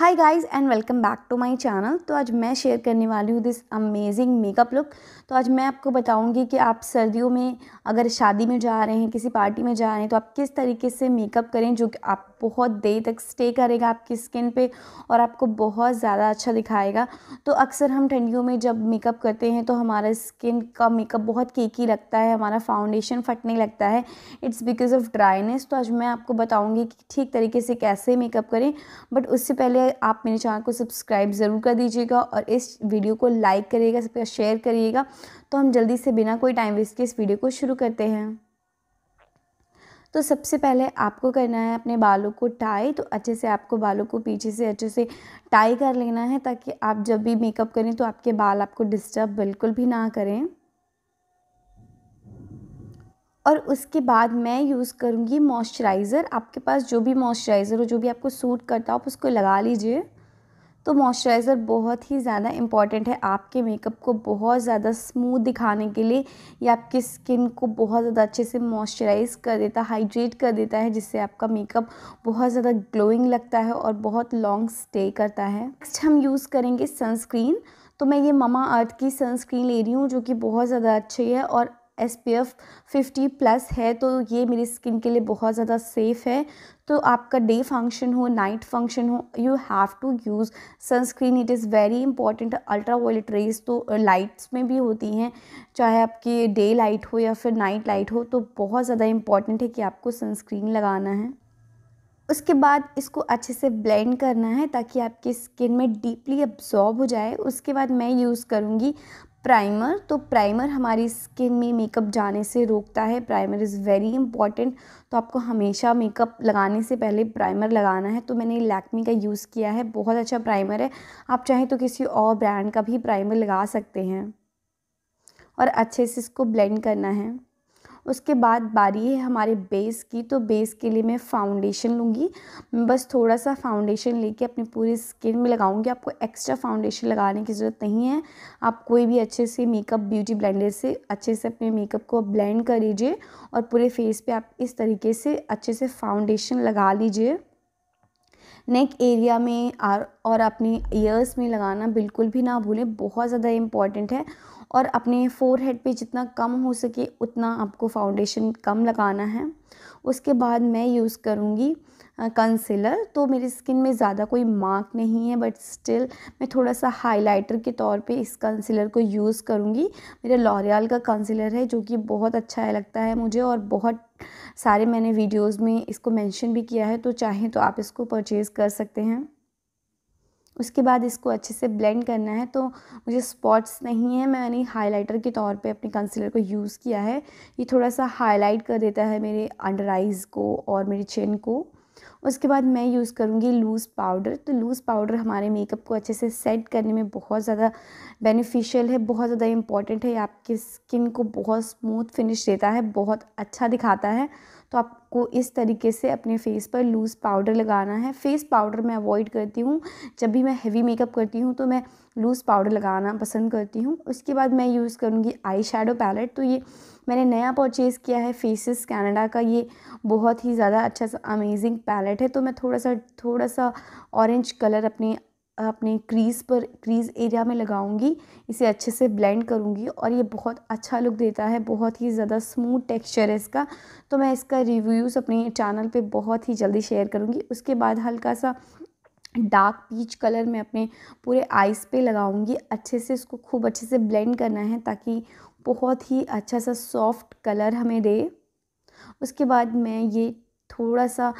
high guys and welcome back to my channel तो आज मैं शेयर करने वाली हूँ दिस अमेजिंग मेकअप लुक तो आज मैं आपको बताऊँगी कि आप सर्दियों में अगर शादी में जा रहे हैं किसी पार्टी में जा रहे हैं तो आप किस तरीके से मेकअप करें जो कि आप बहुत देर तक स्टे करेगा आपकी स्किन पे और आपको बहुत ज़्यादा अच्छा दिखाएगा तो अक्सर हम ठंडियों में जब मेकअप करते हैं तो हमारा स्किन का मेकअप बहुत केकी लगता है हमारा फाउंडेशन फटने लगता है इट्स बिकॉज ऑफ ड्राइनेस तो आज मैं आपको बताऊँगी कि ठीक तरीके से कैसे मेकअप करें बट उससे पहले आप मेरे चैनल को सब्सक्राइब ज़रूर कर दीजिएगा और इस वीडियो को लाइक करिएगा सब शेयर करिएगा तो हम जल्दी से बिना कोई टाइम वेस्ट के इस वीडियो को शुरू करते हैं तो सबसे पहले आपको करना है अपने बालों को टाई तो अच्छे से आपको बालों को पीछे से अच्छे से टाई कर लेना है ताकि आप जब भी मेकअप करें तो आपके बाल आपको डिस्टर्ब बिल्कुल भी ना करें और उसके बाद मैं यूज़ करूँगी मॉइस्चराइज़र आपके पास जो भी मॉइस्चराइज़र हो जो भी आपको सूट करता हो आप उसको लगा लीजिए तो मॉइस्चराइज़र बहुत ही ज़्यादा इम्पॉर्टेंट है आपके मेकअप को बहुत ज़्यादा स्मूथ दिखाने के लिए या आपकी स्किन को बहुत ज़्यादा अच्छे से मॉइस्चराइज़ कर देता है हाइड्रेट कर देता है जिससे आपका मेकअप बहुत ज़्यादा ग्लोइंग लगता है और बहुत लॉन्ग स्टे करता है नेक्स्ट हम यूज़ करेंगे सनस्क्रीन तो मैं ये ममा अर्थ की सनस्क्रीन ले रही हूँ जो कि बहुत ज़्यादा अच्छी है और S P F fifty plus है तो ये मेरी स्किन के लिए बहुत ज़्यादा सेफ़ है तो आपका डे फंक्शन हो नाइट फंक्शन हो you have to use sunscreen it is very important ultra violet rays तो लाइट्स में भी होती हैं चाहे आपकी डे लाइट हो या फिर नाइट लाइट हो तो बहुत ज़्यादा इंपॉर्टेंट है कि आपको सनस्क्रीन लगाना है उसके बाद इसको अच्छे से ब्लेंड करना है ताकि आपकी स्किन में डीपली अब्जॉर्ब हो जाए उसके बाद मैं यूज़ करूँगी प्राइमर तो प्राइमर हमारी स्किन में मेकअप जाने से रोकता है प्राइमर इज़ वेरी इंपॉर्टेंट तो आपको हमेशा मेकअप लगाने से पहले प्राइमर लगाना है तो मैंने लैक्मी का यूज़ किया है बहुत अच्छा प्राइमर है आप चाहें तो किसी और ब्रांड का भी प्राइमर लगा सकते हैं और अच्छे से इसको ब्लेंड करना है उसके बाद बारी है हमारे बेस की तो बेस के लिए मैं फाउंडेशन लूँगी मैं बस थोड़ा सा फाउंडेशन लेके अपनी पूरी स्किन में लगाऊंगी आपको एक्स्ट्रा फाउंडेशन लगाने की ज़रूरत नहीं है आप कोई भी अच्छे से मेकअप ब्यूटी ब्लेंडर से अच्छे से अपने मेकअप को ब्लेंड कर लीजिए और पूरे फेस पर आप इस तरीके से अच्छे से फाउंडेशन लगा लीजिए नेक एरिया में और अपने ईयर्स में लगाना बिल्कुल भी ना भूलें बहुत ज़्यादा इम्पॉर्टेंट है और अपने फोर हेड पर जितना कम हो सके उतना आपको फाउंडेशन कम लगाना है उसके बाद मैं यूज़ करूँगी कंसीलर तो मेरी स्किन में ज़्यादा कोई मार्क नहीं है बट स्टिल मैं थोड़ा सा हाइलाइटर के तौर पे इस कंसीलर को यूज़ करूँगी मेरा लॉरियल का कंसीलर है जो कि बहुत अच्छा है लगता है मुझे और बहुत सारे मैंने वीडियोस में इसको मेंशन भी किया है तो चाहें तो आप इसको परचेज़ कर सकते हैं उसके बाद इसको अच्छे से ब्लेंड करना है तो मुझे स्पॉट्स नहीं है मैंने हाइलाइटर के तौर पे अपने कंसीलर को यूज़ किया है ये थोड़ा सा हाईलाइट कर देता है मेरे अंडर आइज़ को और मेरे चिन को उसके बाद मैं यूज़ करूँगी लूज़ पाउडर तो लूज़ पाउडर हमारे मेकअप को अच्छे से सेट करने में बहुत ज़्यादा बेनिफिशियल है बहुत ज़्यादा इम्पॉर्टेंट है आपकी स्किन को बहुत स्मूथ फिनिश देता है बहुत अच्छा दिखाता है तो आपको इस तरीके से अपने फेस पर लूज़ पाउडर लगाना है फेस पाउडर मैं अवॉइड करती हूँ जब भी मैं हैवी मेकअप करती हूँ तो मैं लूज़ पाउडर लगाना पसंद करती हूँ उसके बाद मैं यूज़ करूँगी आई शेडो पैलेट तो ये मैंने नया परचेज़ किया है फेसिस कैनेडा का ये बहुत ही ज़्यादा अच्छा सा अमेजिंग पैलेट है तो मैं थोड़ा सा थोड़ा सा ऑरेंज कलर अपने अपने क्रीज़ पर क्रीज़ एरिया में लगाऊंगी इसे अच्छे से ब्लेंड करूंगी और ये बहुत अच्छा लुक देता है बहुत ही ज़्यादा स्मूथ टेक्सचर है इसका तो मैं इसका रिव्यूज़ अपने चैनल पे बहुत ही जल्दी शेयर करूँगी उसके बाद हल्का सा डार्क पीच कलर मैं अपने पूरे आइज़ पे लगाऊंगी अच्छे से इसको खूब अच्छे से ब्लेंड करना है ताकि बहुत ही अच्छा सा सॉफ्ट कलर हमें दे उसके बाद मैं ये थोड़ा सा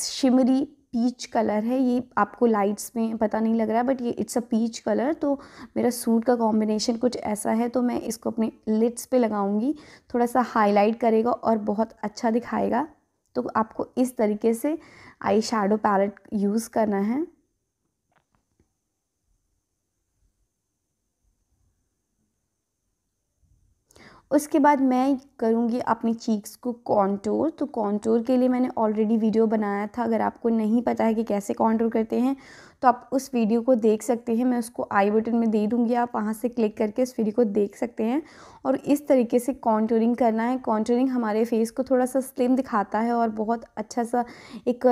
शिमरी पीच कलर है ये आपको लाइट्स में पता नहीं लग रहा है बट ये इट्स अ पीच कलर तो मेरा सूट का कॉम्बिनेशन कुछ ऐसा है तो मैं इसको अपने लिट्स पे लगाऊंगी थोड़ा सा हाईलाइट करेगा और बहुत अच्छा दिखाएगा तो आपको इस तरीके से आई शेडो पैलेट यूज़ करना है उसके बाद मैं करूँगी अपनी चीक्स को कॉन्टोर तो कॉन्टोर के लिए मैंने ऑलरेडी वीडियो बनाया था अगर आपको नहीं पता है कि कैसे कॉन्टोर करते हैं तो आप उस वीडियो को देख सकते हैं मैं उसको आई बटन में दे दूँगी आप वहाँ से क्लिक करके उस वीडियो को देख सकते हैं और इस तरीके से कॉन्टोरिंग करना है कॉन्टोरिंग हमारे फेस को थोड़ा सा स्लिम दिखाता है और बहुत अच्छा सा एक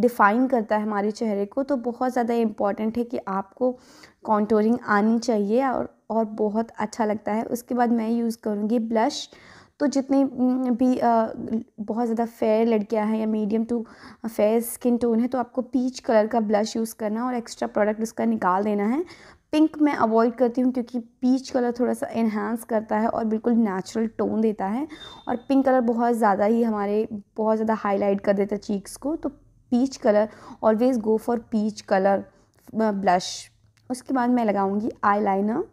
डिफ़ाइन करता है हमारे चेहरे को तो बहुत ज़्यादा इम्पॉर्टेंट है कि आपको कॉन्टोरिंग आनी चाहिए और और बहुत अच्छा लगता है उसके बाद मैं यूज़ करूँगी ब्लश तो जितने भी बहुत ज़्यादा फेयर लड़कियाँ हैं या medium to fair skin tone है तो आपको पीच कलर का ब्लश यूज़ करना और एक्स्ट्रा प्रोडक्ट उसका निकाल देना है पिंक मैं अवॉइड करती हूँ क्योंकि पीच कलर थोड़ा सा इन्हांस करता है और बिल्कुल नेचुरल टोन देता है और पिंक कलर बहुत ज़्यादा ही हमारे बहुत ज़्यादा हाईलाइट कर देता है चीक्स को तो peach colour always go for peach colour blush उसके बाद मैं लगाऊंगी आईलाइनर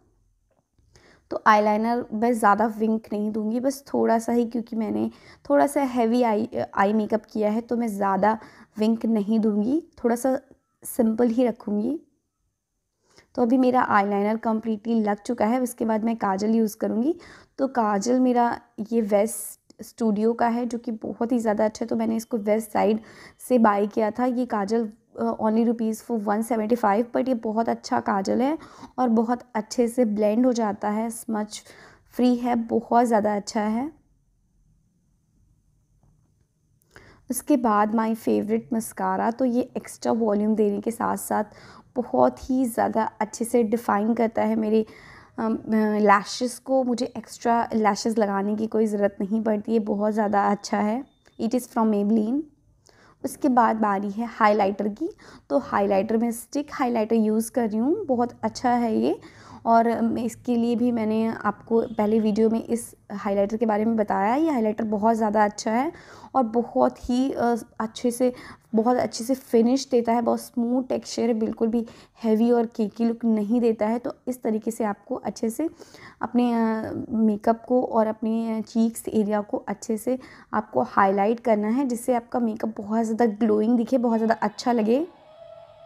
तो आईलाइनर मैं ज़्यादा विंक नहीं दूंगी बस थोड़ा सा ही क्योंकि मैंने थोड़ा सा हैवी आई आई मेकअप किया है तो मैं ज़्यादा विंक नहीं दूंगी थोड़ा सा सिंपल ही रखूँगी तो अभी मेरा आईलाइनर कम्प्लीटली लग चुका है उसके बाद मैं काजल यूज़ करूँगी तो काजल मेरा ये वेस्ट स्टूडियो का है जो कि बहुत ही ज़्यादा अच्छा है तो मैंने इसको वेस्ट साइड से बाई किया था ये kajal only rupees for one seventy five but ये बहुत अच्छा काजल है और बहुत अच्छे से ब्लेंड हो जाता है स्मच फ्री है बहुत ज़्यादा अच्छा है उसके बाद माय फेवरेट मस्कारा तो ये एक्स्ट्रा वॉल्यूम देने के साथ साथ बहुत ही ज़्यादा अच्छे से डिफ़ाइन करता है मेरे लैशेस को मुझे एक्स्ट्रा लैशेस लगाने की कोई ज़रूरत नहीं पड़ती है बहुत ज़्यादा अच्छा है इट इज़ फ्रॉम मेबलिन उसके बाद बारी है हाइलाइटर की तो हाइलाइटर में स्टिक हाइलाइटर यूज़ कर रही हूँ बहुत अच्छा है ये और इसके लिए भी मैंने आपको पहले वीडियो में इस हाइलाइटर के बारे में बताया ये हाइलाइटर बहुत ज़्यादा अच्छा है और बहुत ही अच्छे से बहुत अच्छे से फिनिश देता है बहुत स्मूथ टेक्सचर है बिल्कुल भी हैवी और केकी लुक नहीं देता है तो इस तरीके से आपको अच्छे से अपने मेकअप को और अपने चीक्स एरिया को अच्छे से आपको हाईलाइट करना है जिससे आपका मेकअप बहुत ज़्यादा ग्लोइंग दिखे बहुत ज़्यादा अच्छा लगे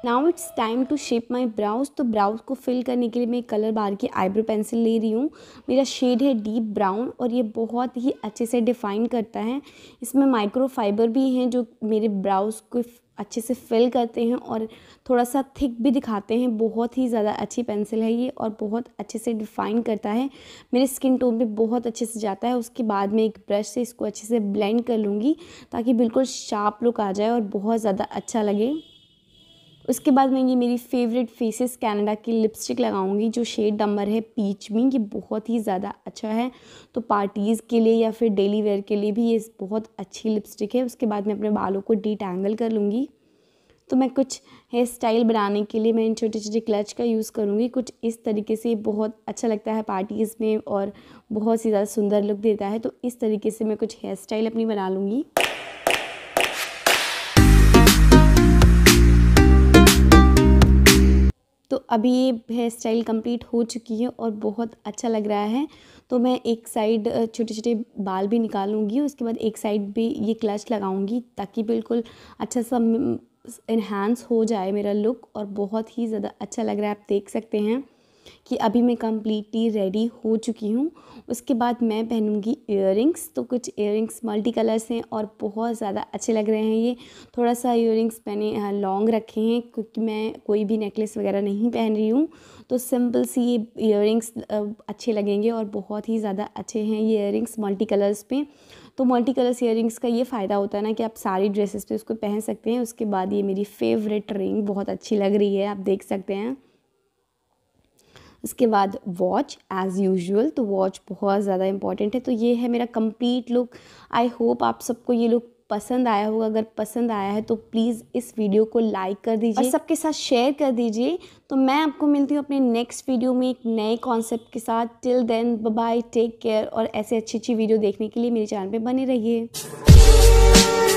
now it's time to shape my brows तो ब्राउज को फिल करने के लिए मैं कलर बार की आईब्रो पेंसिल ले रही हूँ मेरा शेड है डीप ब्राउन और ये बहुत ही अच्छे से डिफाइन करता है इसमें माइक्रो फाइबर भी हैं जो मेरे ब्राउज को अच्छे से फिल करते हैं और थोड़ा सा थिक भी दिखाते हैं बहुत ही ज़्यादा अच्छी पेंसिल है ये और बहुत अच्छे से डिफ़ाइन करता है मेरे स्किन टोन भी बहुत अच्छे से जाता है उसके बाद में एक ब्रश से इसको अच्छे से ब्लेंड कर लूँगी ताकि बिल्कुल शार्प लुक आ जाए और बहुत ज़्यादा अच्छा लगे उसके बाद मैं ये मेरी फेवरेट फेसेस कनाडा की लिपस्टिक लगाऊंगी जो शेड नंबर है पीच में ये बहुत ही ज़्यादा अच्छा है तो पार्टीज़ के लिए या फिर डेली वेयर के लिए भी ये बहुत अच्छी लिपस्टिक है उसके बाद मैं अपने बालों को डिटैंगल कर लूँगी तो मैं कुछ हेयर स्टाइल बनाने के लिए मैं इन छोटे छोटे क्लच का यूज़ करूँगी कुछ इस तरीके से बहुत अच्छा लगता है पार्टीज़ में और बहुत ही ज़्यादा सुंदर लुक देता है तो इस तरीके से मैं कुछ हेयर स्टाइल अपनी बना लूँगी तो अभी ये हेयर स्टाइल कंप्लीट हो चुकी है और बहुत अच्छा लग रहा है तो मैं एक साइड छोटे छोटे बाल भी निकालूंगी उसके बाद एक साइड भी ये क्लच लगाऊंगी ताकि बिल्कुल अच्छा सा इन्हांस हो जाए मेरा लुक और बहुत ही ज़्यादा अच्छा लग रहा है आप देख सकते हैं कि अभी मैं कम्प्लीटली रेडी हो चुकी हूँ उसके बाद मैं पहनूँगी इयर तो कुछ इयर मल्टी कलर्स हैं और बहुत ज़्यादा अच्छे लग रहे हैं ये थोड़ा सा इयर मैंने लॉन्ग हाँ, रखे हैं क्योंकि मैं कोई भी नेकलेस वगैरह नहीं पहन रही हूँ तो सिंपल सी ये इयर अच्छे लगेंगे और बहुत ही ज़्यादा अच्छे हैं ये इयर मल्टी कलर्स पे तो मल्टी कलर्स इयर का ये फ़ायदा होता है ना कि आप सारी ड्रेसेस पे उसको पहन सकते हैं उसके बाद ये मेरी फेवरेट रिंग बहुत अच्छी लग रही है आप देख सकते हैं उसके बाद वॉच एज़ यूजुअल तो वॉच बहुत ज़्यादा इंपॉर्टेंट है तो ये है मेरा कंप्लीट लुक आई होप आप सबको ये लुक पसंद आया होगा अगर पसंद आया है तो प्लीज़ इस वीडियो को लाइक कर दीजिए सबके साथ शेयर कर दीजिए तो मैं आपको मिलती हूँ अपने नेक्स्ट वीडियो में एक नए कॉन्सेप्ट के साथ till then bye take care और ऐसे अच्छी अच्छी वीडियो देखने के लिए मेरे चैनल पे बने रहिए